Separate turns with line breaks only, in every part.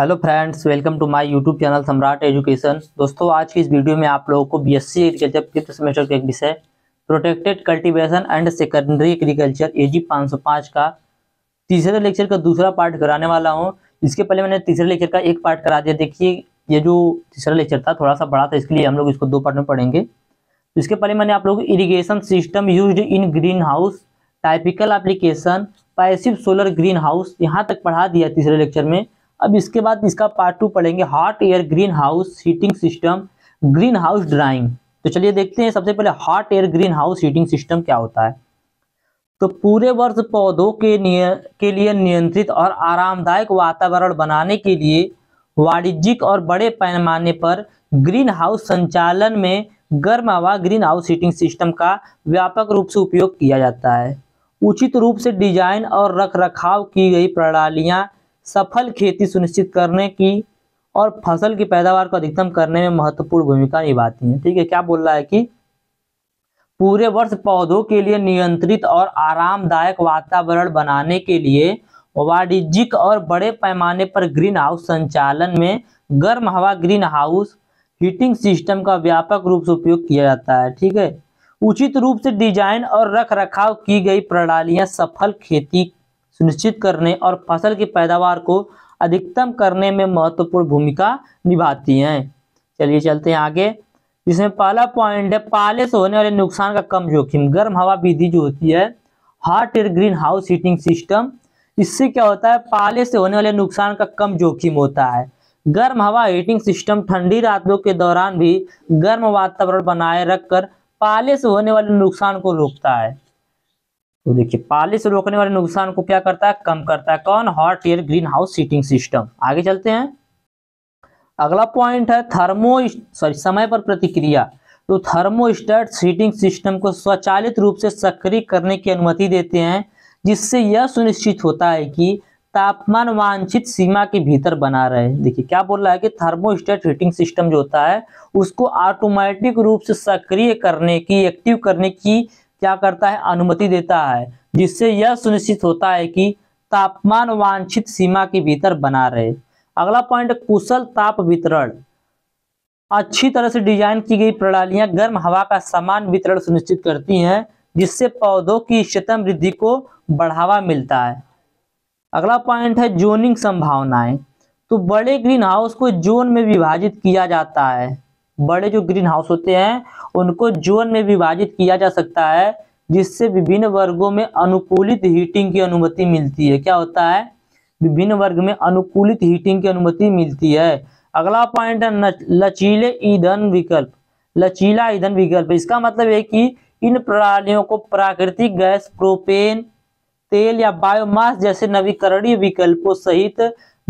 hello friends welcome to my YouTube channel Samrat education दोस्तों आज की इस वीडियो में आप लोगों को बीएससी एग्रीकल्चर फिफ्थ सेमेस्टर का एक विषय protected cultivation and secondary agriculture AG 505 का तीसरे लेक्चर का दूसरा पार्ट कराने वाला हूँ इसके पहले मैंने तीसरे लेक्चर का एक पार्ट करा दिया देखिए ये जो तीसरा लेक्चर था थोड़ा सा बड़ा था इसके लिए हम लोग इसको दो पार्ट में पढ़ेंगे तो इसके पहले मैंने आप लोग irrigation system use in green house typical application passive solar green house यहाँ तक पढ़ा दिया तीसरे लेक्चर में अब इसके बाद इसका पार्ट टू पढ़ेंगे hot air green house heating system green house drying तो चलिए देखते हैं सबसे पहले hot air green house heating system क्या होता है तो पूरे वर्ष पौधों के निय के लिए नियंत्रित और आरामदायक वातावरण बनाने के लिए वाणिज्यिक और बड़े पैमाने पर ग्रीन हाउस संचालन में गर्म हवा ग्रीन हाउस हीटिंग सिस्टम का व्यापक रूप से उपयोग किया जाता है उचित रूप से डिजाइन और रख रखाव की गई प्रणालियाँ सफल खेती सुनिश्चित करने की और फसल की पैदावार को अधिकतम करने में महत्वपूर्ण भूमिका निभाती है ठीक है क्या बोल रहा है कि पूरे वर्ष पौधों के लिए नियंत्रित और आरामदायक वातावरण बनाने के लिए वाणिज्यिक और बड़े पैमाने पर ग्रीन हाउस संचालन में गर्म हवा ग्रीन हाउस हीटिंग सिस्टम का व्यापक रूप से उपयोग किया जाता है ठीक है उचित रूप से डिजाइन और रख रखाव की गई प्रणालियां सफल खेती सुनिश्चित करने और फसल की पैदावार को अधिकतम करने में महत्वपूर्ण भूमिका निभाती हैं चलिए चलते हैं आगे इसमें पहला पॉइंट है पाले से होने वाले नुकसान का कम जोखिम गर्म हवा विधि जो होती है hot air green house heating system इससे क्या होता है पाले से होने वाले नुकसान का कम जोखिम होता है गर्म हवा हीटिंग सिस्टम ठंडी रातों के दौरान भी गर्म वातावरण बनाए रखकर पाले से होने वाले नुकसान को रोकता है तो देखिए पाले से रोकने वाले नुकसान को क्या करता है कम करता है कौन hot air green house heating system आगे चलते हैं अगला पॉइंट है थर्मो सॉरी समय पर प्रतिक्रिया तो थर्मोस्टेट सीटिंग सिस्टम को स्वचालित रूप से सक्रिय करने की अनुमति देते हैं जिससे यह सुनिश्चित होता है कि तापमान वांछित सीमा के भीतर बना रहे देखिए क्या बोल रहा है कि थर्मोस्टेट हीटिंग सिस्टम जो होता है उसको ऑटोमेटिक रूप से सक्रिय करने की एक्टिव करने की क्या करता है अनुमति देता है जिससे यह सुनिश्चित होता है कि तापमान वांछित सीमा के भीतर बना रहे अगला पॉइंट कुशल ताप वितरण अच्छी तरह से डिजाइन की गई प्रणालियां गर्म हवा का समान वितरण सुनिश्चित करती हैं जिससे पौधों की इष्टतम वृद्धि को बढ़ावा मिलता है अगला पॉइंट है जोनिंग संभावनाएं तो बड़े ग्रीन हाउस को जोन में विभाजित किया जाता है बड़े जो ग्रीन हाउस होते हैं उनको जोन में विभाजित किया जा सकता है जिससे विभिन्न वर्गों में अनुकूलित हीटिंग की अनुमति मिलती है क्या होता है विभिन्न वर्ग में अनुकूलित हीटिंग की अनुमति मिलती है अगला पॉइंट है लचीले ईंधन विकल्प लचीला ईंधन विकल्प इसका मतलब है कि इन प्रणालियों को प्राकृतिक गैस प्रोपेन तेल या बायोमास जैसे नवीकरणीय विकल्पों सहित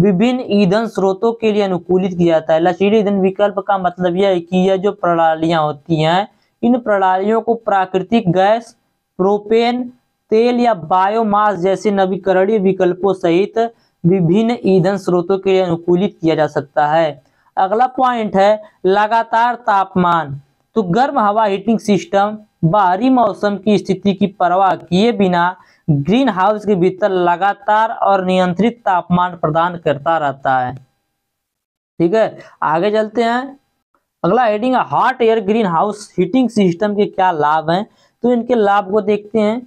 विभिन्न ईंधन स्रोतों के लिए अनुकूलित किया जाता है लचीले ईंधन विकल्प का मतलब यह है कि यह जो प्रणालियां होती हैं इन प्रणालियों को प्राकृतिक गैस प्रोपेन तेल या बायोमास जैसे नवीकरणीय विकल्पों सहित विभिन्न ईंधन स्रोतों के लिए अनुकूलित किया जा सकता है अगला पॉइंट है लगातार तापमान तो गर्म हवा हीटिंग सिस्टम बाहरी मौसम की स्थिति की परवाह किए बिना ग्रीन हाउस के भीतर लगातार और नियंत्रित तापमान प्रदान करता रहता है ठीक है आगे चलते हैं अगला हेडिंग है hot air green house heating system के क्या लाभ हैं तो इनके लाभ को देखते हैं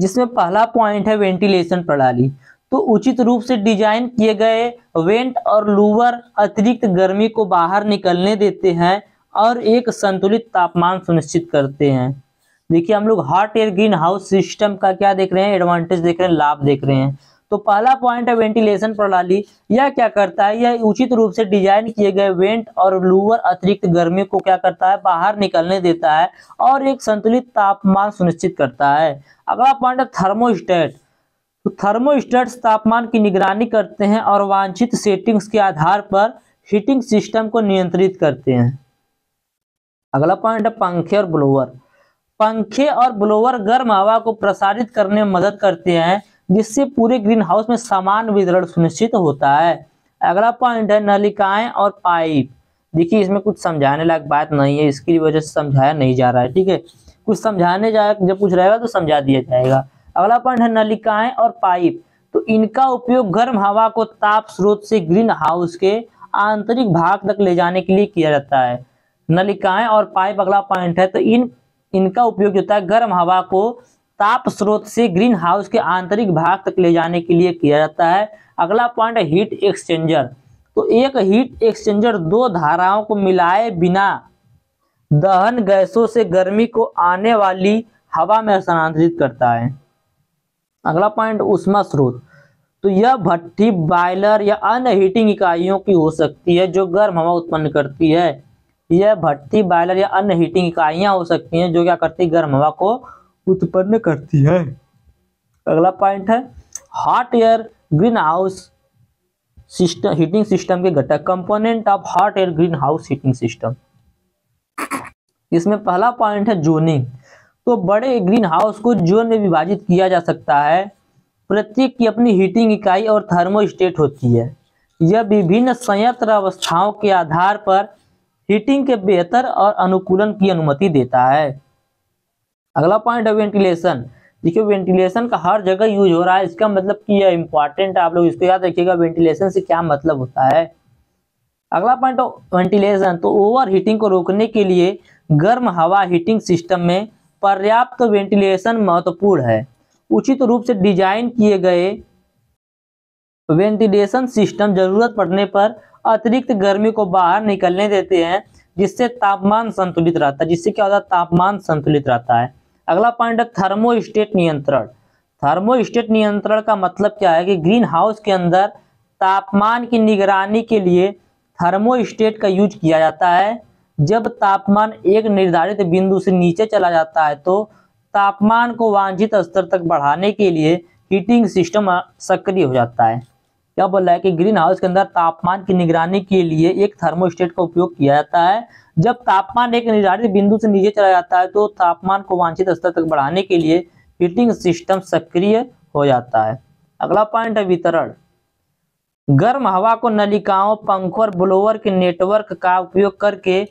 जिसमें पहला पॉइंट है वेंटिलेशन प्रणाली तो उचित रूप से डिजाइन किए गए वेंट और लूवर अतिरिक्त गर्मी को बाहर निकलने देते हैं और एक संतुलित तापमान सुनिश्चित करते हैं देखिए हम लोग hot air green house system का क्या देख रहे हैं एडवांटेज देख रहे हैं लाभ देख रहे हैं तो पहला पॉइंट है वेंटिलेशन प्रणाली यह क्या करता है यह उचित रूप से डिजाइन किए गए वेंट और लूअर अतिरिक्त गर्मी को क्या करता है बाहर निकलने देता है और एक संतुलित तापमान सुनिश्चित करता है अगला पॉइंट है थर्मोस्टेट तो थर्मोस्टेट तापमान की निगरानी करते हैं और वांछित सेटिंग्स के आधार पर हीटिंग सिस्टम को नियंत्रित करते हैं अगला पॉइंट है पंखे और ब्लोअर पंखे और ब्लोवर गर्म हवा को प्रसारित करने में मदद करते हैं जिससे पूरे ग्रीन हाउस में समान वितरण सुनिश्चित होता है अगला पॉइंट है नलिकाएं और पाइप देखिए इसमें कुछ समझाने लायक बात नहीं है इसकी वजह से समझाया नहीं जा रहा है ठीक है कुछ समझाने जाए जब कुछ रहेगा तो समझा दिया जाएगा अगला पॉइंट है नलिकाएं और पाइप तो इनका उपयोग गर्म हवा को ताप स्रोत से ग्रीन हाउस के आंतरिक भाग तक ले जाने के लिए किया जाता है नलिकाएं और पाइप अगला पॉइंट है तो इन इनका उपयोग होता है गर्म हवा को ताप स्रोत से ग्रीन हाउस के आंतरिक भाग तक ले जाने के लिए किया जाता है अगला पॉइंट है हीट एक्सचेंजर तो एक हीट एक्सचेंजर दो धाराओं को मिलाए बिना दहन गैसों से गर्मी को आने वाली हवा में स्थानांतरित करता है अगला पॉइंट उष्मा स्रोत तो यह भट्टी बॉयलर या अन्य हीटिंग इकाइयों की हो सकती है जो गर्म हवा उत्पन्न करती है यह भट्टी बायलर या अन्य हीटिंग इकाइयां हो सकती हैं जो क्या करती है गर्म हवा को उत्पन्न करती है अगला पॉइंट है hot air green house system heating system के घटक component of hot air green house heating system इसमें पहला पॉइंट है जोनिंग तो बड़े ग्रीन हाउस को जोन में विभाजित किया जा सकता है प्रत्येक की अपनी हीटिंग इकाई और थर्मोस्टेट होती है यह विभिन्न संयंत्र अवस्थाओं के आधार पर हीटिंग के बेहतर और अनुकूलन की अनुमति देता है अगला पॉइंट है वेंटिलेशन देखिए वेंटिलेशन का हर जगह यूज हो रहा है इसका मतलब कि यह इंपॉर्टेंट आप लोग इसको याद रखिएगा वेंटिलेशन से क्या मतलब होता है अगला पॉइंट वेंटिलेशन तो ओवर हीटिंग को रोकने के लिए गर्म हवा हीटिंग सिस्टम में पर्याप्त तो वेंटिलेशन महत्वपूर्ण है उचित तो रूप से डिजाइन किए गए वेंटिलेशन सिस्टम जरूरत पड़ने पर अतिरिक्त गर्मी को बाहर निकलने देते हैं जिससे तापमान संतुलित रहता है जिससे क्या होता है तापमान संतुलित रहता है अगला पॉइंट है थर्मोस्टेट नियंत्रण थर्मोस्टेट नियंत्रण का मतलब क्या है कि ग्रीन हाउस के अंदर तापमान की निगरानी के लिए थर्मोस्टेट का यूज किया जाता है जब तापमान एक निर्धारित बिंदु से नीचे चला जाता है तो तापमान को वांछित स्तर तक बढ़ाने के लिए हीटिंग सिस्टम सक्रिय हो जाता है क्या बोल रहा है कि ग्रीन हाउस के अंदर तापमान की निगरानी के लिए एक थर्मोस्टेट का उपयोग किया जाता है जब तापमान एक निर्धारित बिंदु से नीचे चला जाता है तो तापमान को वांछित स्तर तक बढ़ाने के लिए हीटिंग सिस्टम सक्रिय हो जाता है अगला पॉइंट है वितरण गर्म हवा को नलिकाओं पंखों और ब्लोवर के नेटवर्क का उपयोग करके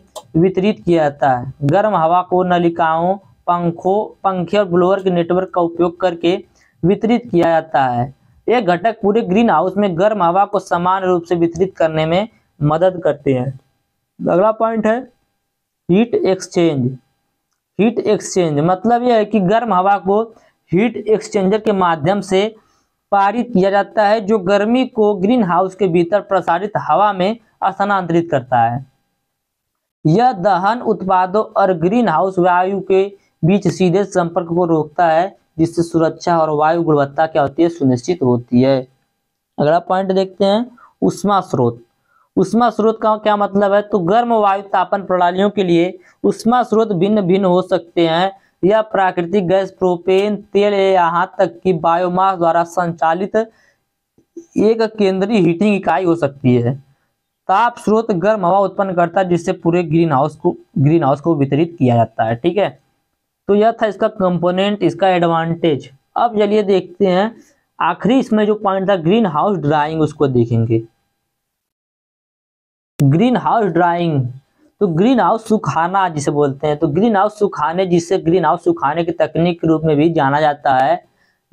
वितरित किया जाता है गर्म हवा को नलिकाओं पंखों पंखे और ब्लोअर के नेटवर्क का उपयोग करके वितरित किया जाता है ये घटक पूरे ग्रीन हाउस में गर्म हवा को समान रूप से वितरित करने में मदद करते हैं अगला पॉइंट है हीट एक्सचेंज हीट एक्सचेंज मतलब यह है कि गर्म हवा को हीट एक्सचेंजर के माध्यम से पारित किया जाता है जो गर्मी को ग्रीन हाउस के भीतर प्रसारित हवा में स्थानांतरित करता है यह दहन उत्पादों और ग्रीन हाउस वायु के बीच सीधे संपर्क को रोकता है जिससे सुरक्षा और वायु गुणवत्ता क्या होती है सुनिश्चित होती है अगला पॉइंट देखते हैं उष्मा स्रोत उष्मा स्रोत का क्या मतलब है तो गर्म वायु तापन प्रणालियों के लिए उष्मा स्रोत भिन्न भिन्न हो सकते हैं यह प्राकृतिक गैस प्रोपेन तेल यहाँ तक कि बायोमास द्वारा संचालित एक केंद्रीय हीटिंग इकाई हो सकती है ताप स्रोत गर्म हवा उत्पन्न करता है जिससे पूरे ग्रीन हाउस को ग्रीन हाउस को वितरित किया जाता है ठीक है तो यह था इसका कंपोनेंट इसका एडवांटेज अब चलिए देखते हैं आखिरी इसमें जो पॉइंट था ग्रीन हाउस ड्राइंग उसको देखेंगे ग्रीन हाउस ड्राइंग तो ग्रीन हाउस सुखाना जिसे बोलते हैं तो ग्रीन हाउस सुखाने जिसे ग्रीन हाउस सुखाने की तकनीक के रूप में भी जाना जाता है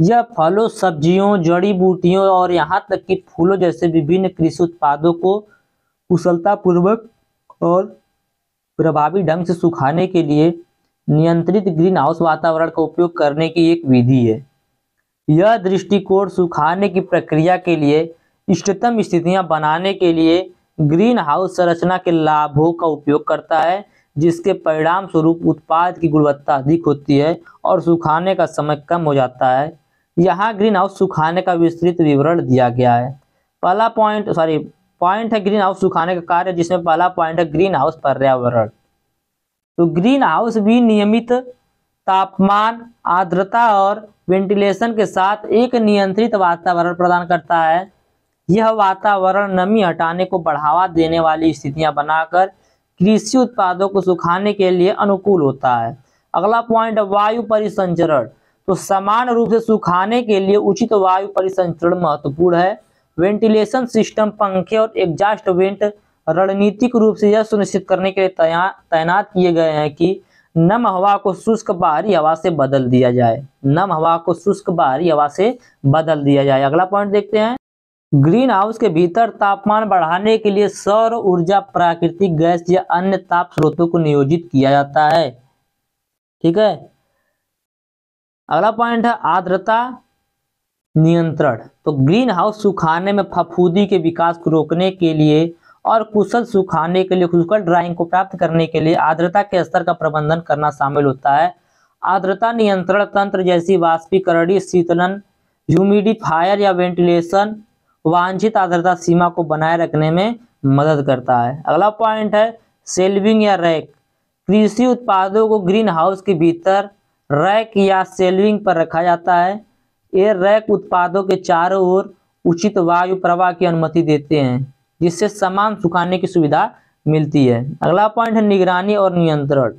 यह फलों सब्जियों जड़ी बूटियों और यहाँ तक कि फूलों जैसे विभिन्न कृषि उत्पादों को कुशलतापूर्वक और प्रभावी ढंग से सुखाने के लिए नियंत्रित ग्रीन हाउस वातावरण का उपयोग करने की एक विधि है यह दृष्टिकोण सुखाने की प्रक्रिया के लिए इष्टतम स्थितियां बनाने के लिए ग्रीन हाउस संरचना के लाभों का उपयोग करता है जिसके परिणाम स्वरूप उत्पाद की गुणवत्ता अधिक होती है और सुखाने का समय कम हो जाता है यहाँ ग्रीन हाउस सुखाने का विस्तृत विवरण दिया गया है पहला पॉइंट सॉरी पॉइंट है ग्रीन हाउस सुखाने का कार्य जिसमें पहला पॉइंट है ग्रीन हाउस पर्यावरण तो ग्रीन हाउस भी नियमित तापमान आर्द्रता और वेंटिलेशन के साथ एक नियंत्रित वातावरण प्रदान करता है यह वातावरण नमी हटाने को बढ़ावा देने वाली स्थितियां बनाकर कृषि उत्पादों को सुखाने के लिए अनुकूल होता है अगला पॉइंट वायु परिसंचरण तो समान रूप से सुखाने के लिए उचित वायु परिसंचरण महत्वपूर्ण है वेंटिलेशन सिस्टम पंखे और एग्जास्ट वेंट रणनीतिक रूप से यह सुनिश्चित करने के लिए तैनात किए गए हैं कि नम हवा को शुष्क बाहरी हवा से बदल दिया जाए नम हवा को शुष्क बाहरी हवा से बदल दिया जाए अगला पॉइंट देखते हैं ग्रीन हाउस के भीतर तापमान बढ़ाने के लिए सौर ऊर्जा प्राकृतिक गैस या अन्य ताप स्रोतों को नियोजित किया जाता है ठीक है अगला पॉइंट है आर्द्रता नियंत्रण तो ग्रीन हाउस सुखाने में फफूदी के विकास को रोकने के लिए और कुशल सुखाने के लिए कुशल ड्राइंग को प्राप्त करने के लिए आर्द्रता के स्तर का प्रबंधन करना शामिल होता है आर्द्रता नियंत्रण तंत्र जैसी वाष्पीकरणी शीतलन ह्यूमिडिफायर या वेंटिलेशन वांछित आर्द्रता सीमा को बनाए रखने में मदद करता है अगला पॉइंट है सेल्विंग या रैक कृषि उत्पादों को ग्रीन हाउस के भीतर रैक या सेल्विंग पर रखा जाता है ये रैक उत्पादों के चारों ओर उचित वायु प्रवाह की अनुमति देते हैं जिससे सामान सुखाने की सुविधा मिलती है अगला पॉइंट है निगरानी और नियंत्रण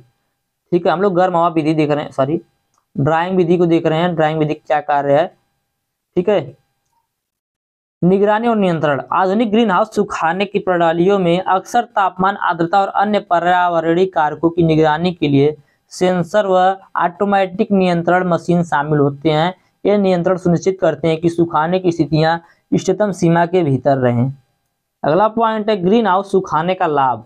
ठीक है हम लोग गर्म हवा विधि देख रहे हैं सॉरी ड्राइंग विधि को देख रहे हैं ड्राइंग विधि क्या कार्य है ठीक है निगरानी और नियंत्रण आधुनिक ग्रीन हाउस सुखाने की प्रणालियों में अक्सर तापमान आर्द्रता और अन्य पर्यावरणीय कारकों की निगरानी के लिए सेंसर व ऑटोमेटिक नियंत्रण मशीन शामिल होते हैं यह नियंत्रण सुनिश्चित करते हैं कि सुखाने की स्थितियां इष्टतम सीमा के भीतर रहें अगला पॉइंट है ग्रीन हाउस सुखाने का लाभ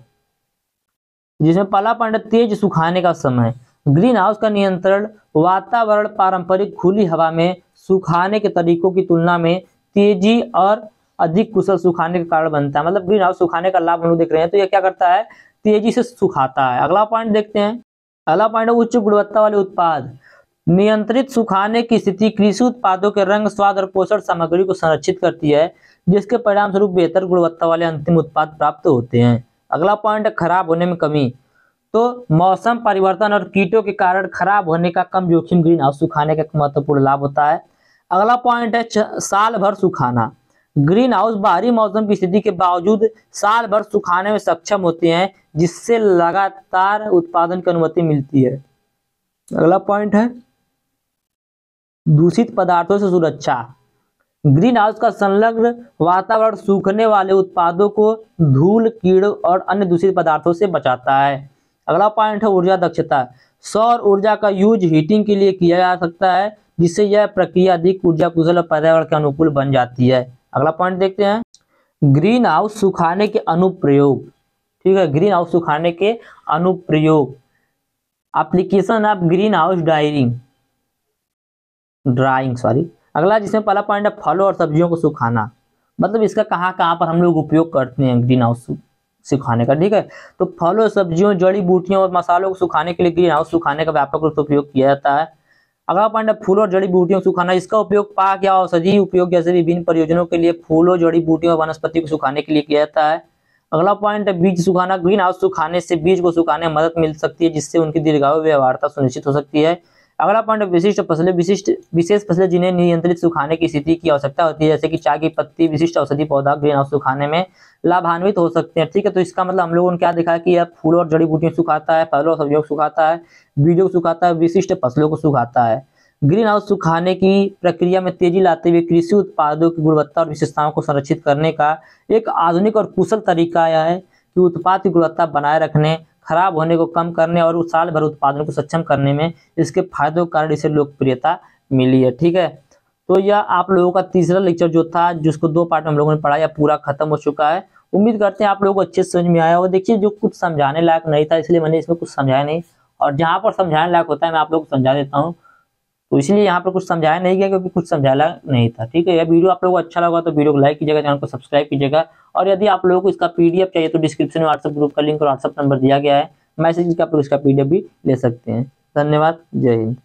जिसमें पहला पॉइंट है तेज सुखाने का समय ग्रीन हाउस का नियंत्रण वातावरण पारंपरिक खुली हवा में सुखाने के तरीकों की तुलना में तेजी और अधिक कुशल सुखाने का कारण बनता है मतलब ग्रीन हाउस सुखाने का लाभ हम लोग देख रहे हैं तो यह क्या करता है तेजी से सुखाता है अगला पॉइंट देखते हैं अगला पॉइंट है उच्च गुणवत्ता वाले उत्पाद नियंत्रित सुखाने की स्थिति कृषि उत्पादों के रंग स्वाद और पोषण सामग्री को संरक्षित करती है जिसके परिणाम स्वरूप बेहतर गुणवत्ता वाले अंतिम उत्पाद प्राप्त होते हैं अगला पॉइंट खराब होने में कमी तो मौसम परिवर्तन और कीटों के कारण खराब होने का कम जोखिम ग्रीन हाउस सुखाने का महत्वपूर्ण लाभ होता है अगला पॉइंट है साल भर सुखाना ग्रीन हाउस बाहरी मौसम की स्थिति के बावजूद साल भर सुखाने में सक्षम होते हैं जिससे लगातार उत्पादन की अनुमति मिलती है अगला पॉइंट है दूषित पदार्थों से सुरक्षा ग्रीन हाउस का संलग्न वातावरण सूखने वाले उत्पादों को धूल कीड़ और अन्य दूषित पदार्थों से बचाता है अगला पॉइंट है ऊर्जा दक्षता सौर ऊर्जा का यूज हीटिंग के लिए किया जा सकता है जिससे यह प्रक्रिया अधिक ऊर्जा कुशल और पर्यावरण के अनुकूल बन जाती है अगला पॉइंट देखते हैं ग्रीन हाउस सुखाने के अनुप्रयोग ठीक है ग्रीन हाउस सुखाने के अनुप्रयोग application of green house drying drying sorry अगला जिसमें पहला पॉइंट है फलों और सब्जियों को सुखाना मतलब इसका कहाँ कहाँ पर हम लोग उपयोग करते हैं ग्रीन हाउस सुखाने का ठीक है तो फलों सब्जियों जड़ी बूटियों और मसालों को सुखाने के लिए ग्रीन हाउस सुखाने का व्यापक रूप से उपयोग किया जाता है अगला पॉइंट है फूल और जड़ी बूटियों को सुखाना इसका उपयोग पाक या औषधि उपयोग जैसे विभिन्न प्रयोजनों के लिए फूलों जड़ी बूटियों और वनस्पति को सुखाने के लिए किया जाता है अगला पॉइंट है बीज सुखाना ग्रीन हाउस सुखाने से बीज को सुखाने में मदद मिल सकती है जिससे उनकी दीर्घायु व्यवहारता सुनिश्चित हो सकती है अगला पॉइंट विशिष्ट फसलें विशिष्ट विशेष फसलें जिन्हें नियंत्रित सुखाने की स्थिति की आवश्यकता होती है जैसे कि चाय की पत्ती विशिष्ट औषधि पौधा ग्रीन हाउस सुखाने में लाभान्वित हो सकते हैं ठीक है तो इसका मतलब हम लोगों ने क्या देखा कि यह फूल और जड़ी बूटियों सुखाता है फलों और सब्जियों को सुखाता है बीजों को सुखाता है विशिष्ट फसलों को सुखाता है ग्रीन हाउस सुखाने की प्रक्रिया में तेजी लाते हुए कृषि उत्पादों की गुणवत्ता और विशेषताओं को संरक्षित करने का एक आधुनिक और कुशल तरीका यह है कि उत्पाद की गुणवत्ता बनाए रखने खराब होने को कम करने और साल भर उत्पादन को सक्षम करने में इसके फायदों के कारण इसे लोकप्रियता मिली है ठीक है तो यह आप लोगों का तीसरा लेक्चर जो था जिसको दो पार्ट में हम लोगों ने पढ़ा या पूरा खत्म हो चुका है उम्मीद करते हैं आप लोगों को अच्छे से समझ में आया होगा देखिए जो कुछ समझाने लायक नहीं था इसलिए मैंने इसमें कुछ समझाया नहीं और जहाँ पर समझाने लायक होता है मैं आप लोग को समझा देता हूँ तो इसलिए यहाँ पर कुछ समझाया नहीं गया क्योंकि कुछ समझाया नहीं था ठीक है यह वीडियो आप लोगों को अच्छा लगा तो वीडियो को लाइक कीजिएगा चैनल को सब्सक्राइब कीजिएगा और यदि आप लोगों को इसका पीडीएफ चाहिए तो डिस्क्रिप्शन में व्हाट्सएप ग्रुप का लिंक और व्हाट्सएप नंबर दिया गया है मैसेज करके आप लोग इसका पीडीएफ भी ले सकते हैं धन्यवाद जय हिंद